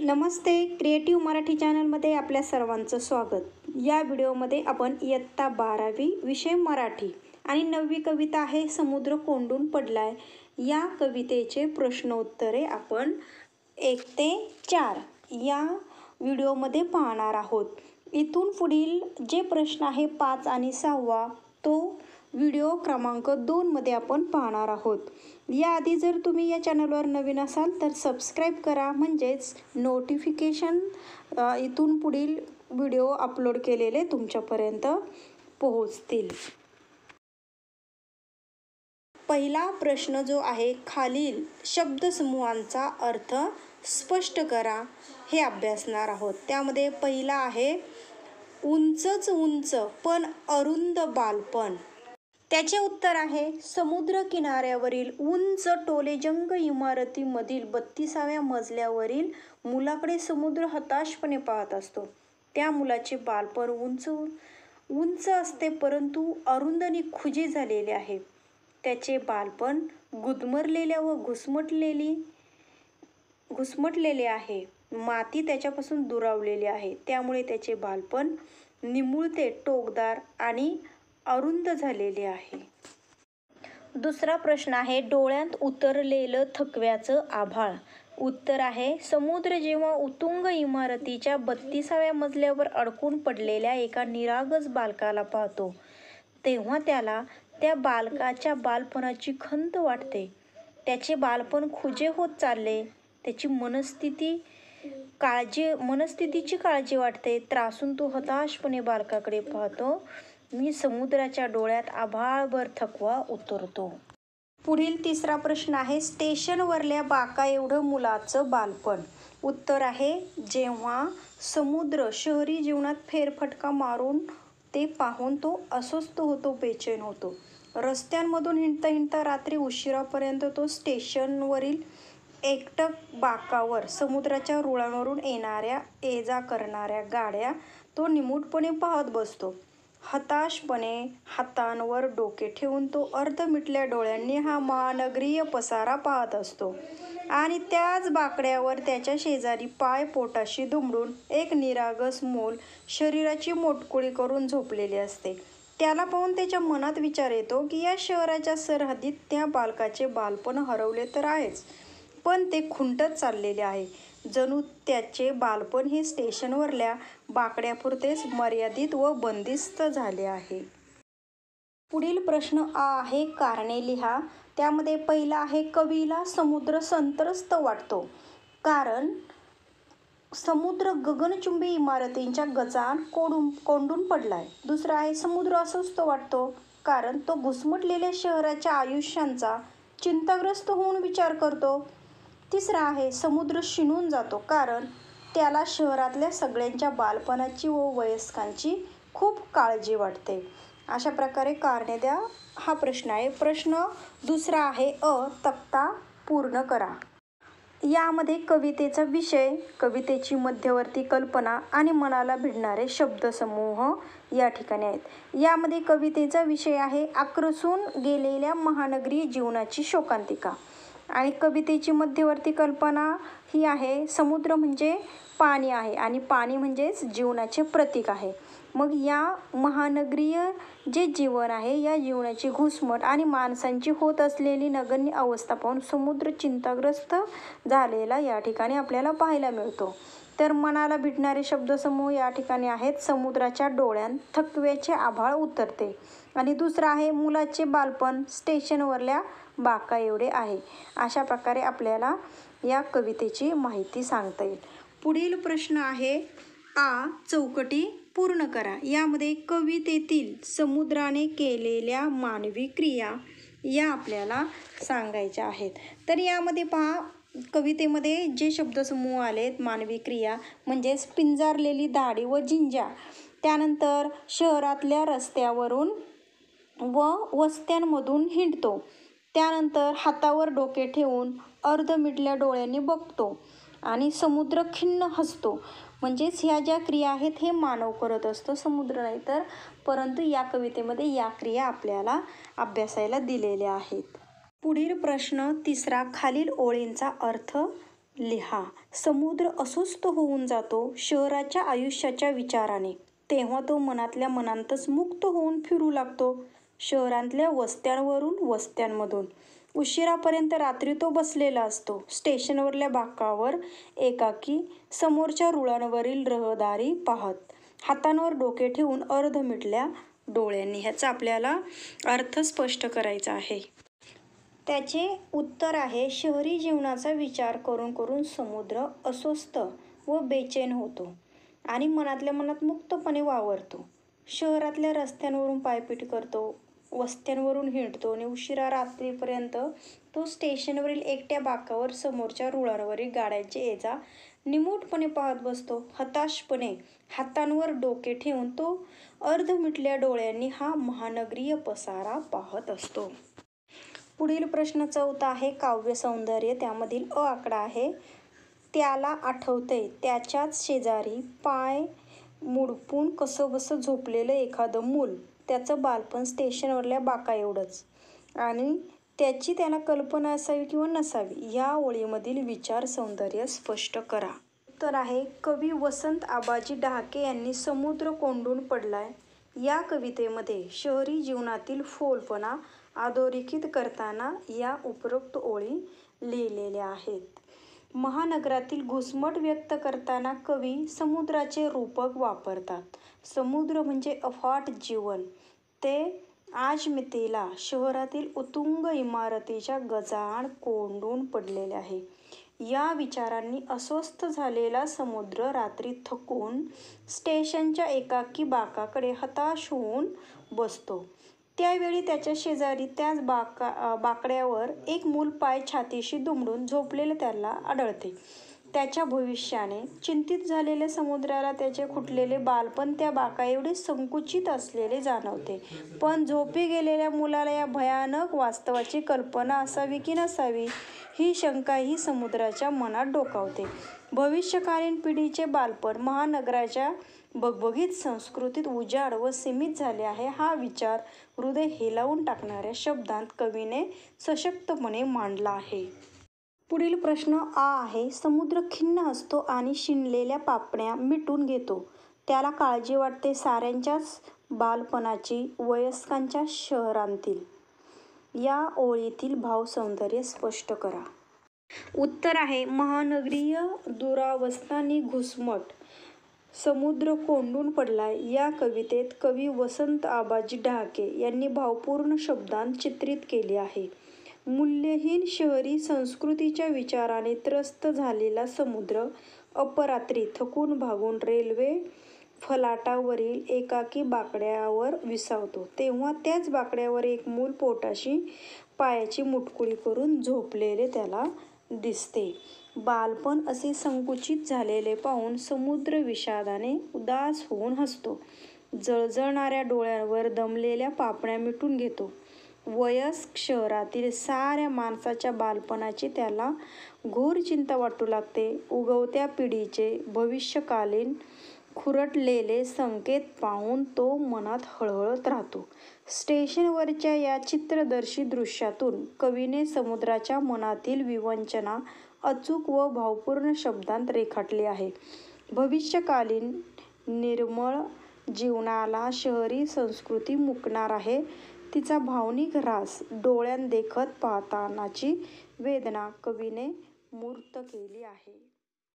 नमस्ते creative Marathi चॅनलमध्ये आपल्या सर्वांचं स्वागत या व्हिडिओमध्ये आपण इयत्ता बारावी विषय मराठी आणि नववी कविता आहे समुद्र कोंडून पडलाय या कवितेचे प्रश्नोत्तरे आपण एक ते चार या व्हिडिओमध्ये पाहणार आहोत इथून पुढील जे प्रश्न आहे पाच आणि सहावा तो व्हिडिओ क्रमांक दोनमध्ये आपण पाहणार आहोत याआधी जर तुम्ही या चॅनलवर नवीन असाल तर सबस्क्राईब करा म्हणजेच नोटिफिकेशन इथून पुढील व्हिडिओ अपलोड केलेले तुमच्यापर्यंत पोहोचतील पहिला प्रश्न जो आहे खालील शब्दसमूहांचा अर्थ स्पष्ट करा हे अभ्यासणार आहोत त्यामध्ये पहिला आहे उंचच उंच पण अरुंद बालपण त्याचे उत्तर आहे समुद्र किनाऱ्यावरील उंच टोलेजंग इमारतीमधील बत्तीसाव्या मजल्यावरील मुलाकडे समुद्र हताशपणे पाहत असतो त्या मुलाचे बालपण उंच उंच असते परंतु अरुंदनी खुजी झालेले आहे त्याचे बालपण गुदमरलेल्या व घुसमटलेली घुसमटलेले आहे माती त्याच्यापासून दुरावलेली आहे त्यामुळे त्याचे बालपण निमुळते टोकदार आणि अरुंद झालेले आहे दुसरा प्रश्न आहे डोळ्यात उतरलेलं थकव्याचं आभाळ उत्तर आहे समुद्र जेव्हा उतुंग इमारतीच्या बत्तीसाव्या मजल्यावर अडकून पडलेल्या एका निरागस बालकाला पाहतो तेव्हा त्याला त्या बालकाच्या बालपणाची खंत वाटते त्याचे बालपण खुजे होत चालले त्याची मनस्थिती काळजी मनस्थितीची काळजी वाटते त्रासून तो हताशपणे बालकाकडे पाहतो मी समुद्राच्या डोळ्यात आभाळभर थकवा उतरतो पुढील तिसरा प्रश्न आहे स्टेशनवरल्या बाका एवढं मुलाचं बालपण उत्तर आहे जेव्हा समुद्र शहरी जीवनात फेरफटका मारून ते पाहून तो अस्वस्थ होतो बेचैन होतो रस्त्यांमधून हिंडता हिंडता रात्री उशिरापर्यंत तो स्टेशनवरील एकटक बाकावर समुद्राच्या रुळांवरून येणाऱ्या ये जा करणाऱ्या गाड्या तो निमूटपणे पाहत बसतो हताशपणे हातांवर डोके ठेवून तो अर्ध मिटल्या डोळ्यांनी हा महानगरीय पसारा पाहत असतो. आणि त्याच बाकड्यावर त्याच्या शेजारी पाय पोटाशी दुमडून एक निरागस मूल शरीराची मोटकुळी करून झोपलेली असते. त्याला पाहून त्याच्या मनात विचार येतो की या शहराच्या सरहद्दीत त्या बालकाचे बालपण हरवले तर आहेच, पण ते खुंटत चाललेले आहे. जणू त्याचे बालपण हे स्टेशनवरल्या बाकड्यापुरतेच मर्यादित व बंदिस्त झाले आहे पुढील प्रश्न आ आहे कारणे लिहा त्यामध्ये पहिला आहे कवीला समुद्र संत्रस्त वाटतो कारण समुद्र गगनचुंबी इमारतींच्या गजान कोडून कोंडून पडलाय दुसरा आहे समुद्र अस्वस्थ वाटतो कारण तो घुसमटलेल्या शहराच्या आयुष्यांचा चिंताग्रस्त होऊन विचार करतो तिसरा आहे समुद्र शिणून जातो कारण त्याला शहरातल्या सगळ्यांच्या बालपणाची व वयस्कांची खूप काळजी वाटते अशा प्रकारे कारणे द्या हा प्रश्न आहे प्रश्न दुसरा आहे अ तक्ता पूर्ण करा यामध्ये कवितेचा विषय कवितेची मध्यवर्ती कल्पना आणि मनाला भिडणारे शब्दसमूह या ठिकाणी आहेत यामध्ये कवितेचा विषय आहे आक्रसून गेलेल्या महानगरी जीवनाची शोकांतिका आणि कवितेची मध्यवर्ती कल्पना ही आहे समुद्र म्हणजे पाणी आहे आणि पाणी म्हणजेच जीवनाचे प्रतीक आहे मग या महानगरीय जे जीवन आहे या जीवनाची घुसमट आणि माणसांची होत असलेली नगण्य अवस्था पाहून समुद्र चिंताग्रस्त झालेला या ठिकाणी आपल्याला पाहायला मिळतो तर मनाला भिडणारे शब्दसमूह या ठिकाणी आहेत समुद्राच्या डोळ्यांत थकव्याचे आभाळ उतरते आणि दुसरं आहे मुलाचे बालपण स्टेशनवरल्या बाका एवढे आहे अशा प्रकारे आपल्याला या कवितेची माहिती सांगता येईल पुढील प्रश्न आहे आ चौकटी पूर्ण करा यामध्ये कवितेतील समुद्राने केलेल्या मानवी क्रिया या आपल्याला सांगायच्या आहेत तर यामध्ये पहा कवितेमध्ये जे शब्दसमूह आलेत मानवी क्रिया म्हणजेच पिंजारलेली दाढी व जिंजा त्यानंतर शहरातल्या रस्त्यावरून व वस्त्यांमधून हिंडतो त्यानंतर हातावर डोके ठेवून अर्ध मिटल्या डोळ्यांनी बघतो आणि समुद्र खिन्न हसतो म्हणजेच ह्या ज्या क्रिया आहेत हे मानव करत असतो समुद्र नाही तर परंतु या कवितेमध्ये या क्रिया आपल्याला अभ्यासायला दिलेल्या आहेत पुढील प्रश्न तिसरा खालील ओळींचा अर्थ लिहा समुद्र अस्वस्थ होऊन जातो शहराच्या आयुष्याच्या विचाराने तेव्हा तो मनातल्या मनांतच मुक्त होऊन फिरू लागतो शहरांतल्या वस्त्यांवरून वस्त्यांमधून उशिरापर्यंत रात्री तो बसलेला असतो स्टेशनवरल्या बाकावर एकाकी समोरच्या रुळांवरील रहदारी पाहत हातांवर डोके ठेवून अर्ध मिटल्या डोळ्यांनी ह्याचा आपल्याला अर्थ स्पष्ट करायचा आहे त्याचे उत्तर आहे शहरी जीवनाचा विचार करून करून समुद्र अस्वस्थ व बेचैन होतो आणि मनातल्या मनात मुक्तपणे वावरतो शहरातल्या रस्त्यांवरून पायपीट करतो वस्त्यांवरून हिंडतो आणि उशिरा रात्रीपर्यंत तो स्टेशनवरील एकट्या बाकावर समोरच्या रुळांवरील गाड्यांची येजा निमूटपणे पाहत बसतो हताशपणे हातांवर डोके ठेवून तो अर्ध मिटल्या डोळ्यांनी हा महानगरीय पसारा पाहत असतो पुढील प्रश्न चौथा आहे काव्य सौंदर्य त्यामधील अ आकडा आहे त्याला आठवते त्याच्याच शेजारी पाय मुडपून बसं झोपलेलं एखादं मूल त्याचं बालपण स्टेशनवरल्या बाका एवढंच आणि त्याची त्याला कल्पना असावी किंवा नसावी या ओळीमधील विचार सौंदर्य स्पष्ट करा तर आहे कवी वसंत आबाजी डहाके यांनी समुद्र कोंडून पडलाय या कवितेमध्ये शहरी जीवनातील फोलपणा अधोरेखित करताना या उपरोक्त ओळी लिहिलेल्या आहेत महानगरातील घुसमट व्यक्त करताना कवी समुद्राचे रूपक वापरतात. समुद्र म्हणजे अफाट जीवन. ते आज मितेला शहरातील उतुंग इमारतीच्या गजाआड कोंडून पडलेले आहे. या विचारांनी अस्वस्थ झालेला समुद्र रात्री थकून स्टेशनच्या एकाकी बाकाकडे हताश होऊन बसतो. त्यावेळी त्याच्या शेजारी त्याच बाका बाकड्यावर एक मूल पाय छातीशी दुमडून झोपलेले त्याला आढळते त्याच्या भविष्याने चिंतित झालेल्या समुद्राला त्याचे खुटलेले बालपण त्या बाका एवढे संकुचित असलेले जाणवते पण झोपी गेलेल्या मुलाला या भयानक वास्तवाची कल्पना असावी की नसावी ही शंका ही समुद्राच्या मनात डोकावते भविष्यकालीन पिढीचे बालपण महानगराच्या बगबगीत संस्कृतीत उजाड व सीमित झाले आहे हा विचार हृदय हेलावून टाकणाऱ्या शब्दांत कवीने सशक्तपणे मांडला आहे पुढील प्रश्न आ आहे समुद्र खिन्न असतो आणि शिणलेल्या पापण्या मिटून घेतो त्याला काळजी वाटते साऱ्यांच्याच बालपणाची वयस्कांच्या शहरांतील या ओळीतील भावसौंदर्य स्पष्ट करा उत्तर आहे महानगरीय दुरावस्थानी घुसमट समुद्र कोंडून पडलाय या कवितेत कवी वसंत आबाजी डहाके यांनी भावपूर्ण शब्दांत चित्रित केले आहे. मूल्यहीन शहरी संस्कृतीच्या विचाराने त्रस्त झालेला समुद्र अपरात्री थकून भागून रेल्वे फलाटावरील एकाकी बाकड्यावर विसावतो तेव्हा त्याच बाकड्यावर एक मूल पोटाशी पायाची मुटकुळी करून झोपलेले त्याला दिसते बालपण असे संकुचित झालेले पाहून समुद्र विषादाने उदास होऊन हसतो जळजळणाऱ्या डोळ्यांवर दमलेल्या पापण्या मिटून घेतो वयस्क शहरातील साऱ्या माणसाच्या बालपणाची त्याला घोर चिंता वाटू लागते उगवत्या पिढीचे भविष्यकालीन खुरटलेले संकेत पाहून तो मनात हळहळत राहतो स्टेशनवरच्या या चित्रदर्शी दृश्यातून कवीने समुद्राच्या मनातील विवंचना अचूक व भावपूर्ण शब्दांत रेखाटली आहे भविष्यकालीन निर्मळ जीवनाला शहरी संस्कृती मुकणार आहे तिचा भावनिक ऱ्हास डोळ्यांदेखत पाहतानाची वेदना कवीने मूर्त केली आहे